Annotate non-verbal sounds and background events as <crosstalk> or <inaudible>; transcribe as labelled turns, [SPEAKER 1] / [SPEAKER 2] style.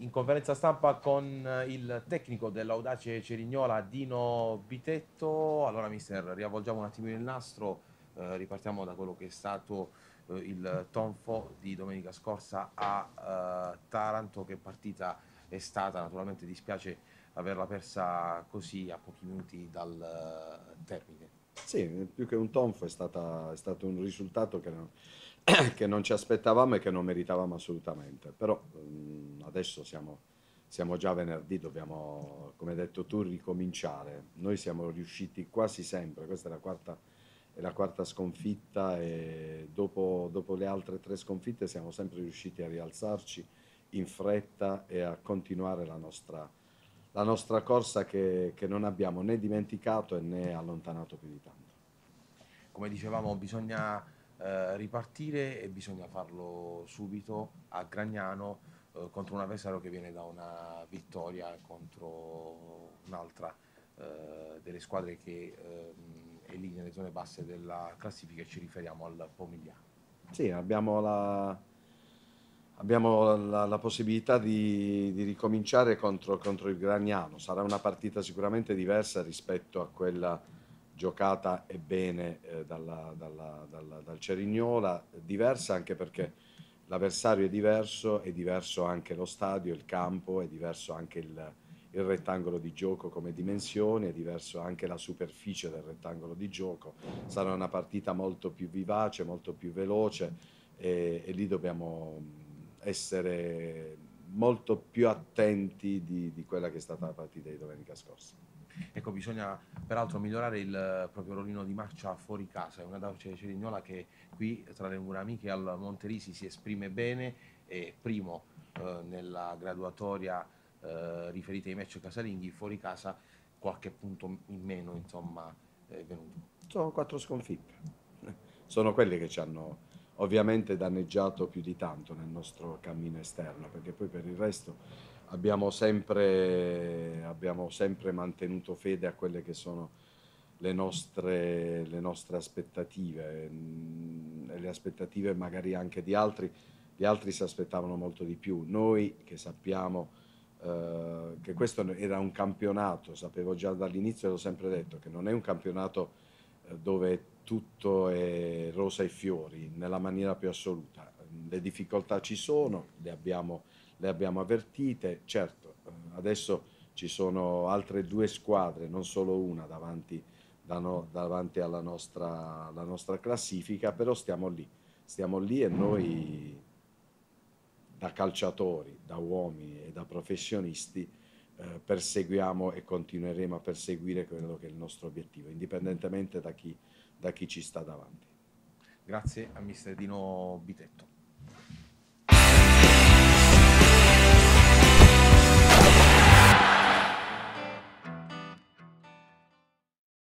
[SPEAKER 1] in conferenza stampa con eh, il tecnico dell'audace Cerignola Dino Bitetto. Allora mister, riavvolgiamo un attimino il nastro, eh, ripartiamo da quello che è stato eh, il tonfo di domenica scorsa a eh, Taranto, che partita è stata, naturalmente dispiace averla persa così a pochi minuti dal eh, termine.
[SPEAKER 2] Sì, più che un tonfo è, stata, è stato un risultato che non, <coughs> che non, ci aspettavamo e che non meritavamo assolutamente, però... Mh, mm, adesso siamo, siamo già venerdì, dobbiamo, come hai detto tu, ricominciare. Noi siamo riusciti quasi sempre, questa è la quarta, è la quarta sconfitta e dopo, dopo le altre tre sconfitte siamo sempre riusciti a rialzarci in fretta e a continuare la nostra, la nostra corsa che, che, non abbiamo né dimenticato né allontanato più di tanto.
[SPEAKER 1] Come dicevamo, bisogna eh, ripartire e bisogna farlo subito a Gragnano eh, contro un avversario che viene da una vittoria contro un'altra eh, delle squadre che ehm, è lì nelle zone basse della classifica e ci riferiamo al Pomigliano.
[SPEAKER 2] Sì, abbiamo la, abbiamo la, la possibilità di, di ricominciare contro, contro, il Gragnano. Sarà una partita sicuramente diversa rispetto a quella giocata e bene eh, dalla, dalla, dalla, dal Cerignola, diversa anche perché l'avversario è diverso, è diverso anche lo stadio, il campo, è diverso anche il, il rettangolo di gioco come dimensioni, è diverso anche la superficie del rettangolo di gioco. Sarà una partita molto più vivace, molto più veloce e, e lì dobbiamo mm, essere molto più attenti di, di quella che è stata la partita di domenica scorsa.
[SPEAKER 1] Ecco, bisogna peraltro migliorare il eh, proprio rollino di marcia fuori casa, è una dauce cerignola che qui tra le mura amiche al Monterisi si esprime bene, e primo eh, nella graduatoria eh, riferita ai match casalinghi, fuori casa qualche punto in meno insomma è venuto.
[SPEAKER 2] Sono quattro sconfitte, sono quelle che ci hanno ovviamente danneggiato più di tanto nel nostro cammino esterno, perché poi per il resto abbiamo sempre, abbiamo sempre mantenuto fede a quelle che sono le nostre, le nostre aspettative mm, e le aspettative magari anche di altri, gli altri si aspettavano molto di più. Noi che sappiamo eh, che questo era un campionato, sapevo già dall'inizio e l'ho sempre detto, che non è un campionato eh, dove tutto è rosa e fiori nella maniera più assoluta. Le difficoltà ci sono, le abbiamo le abbiamo avvertite, certo eh, adesso ci sono altre due squadre, non solo una davanti, da no, davanti alla, nostra, alla nostra classifica, però stiamo lì, stiamo lì e noi da calciatori, da uomini e da professionisti eh, perseguiamo e continueremo a perseguire quello che è il nostro obiettivo, indipendentemente da
[SPEAKER 1] chi, da chi ci sta davanti. Grazie a mister Dino Bitetto.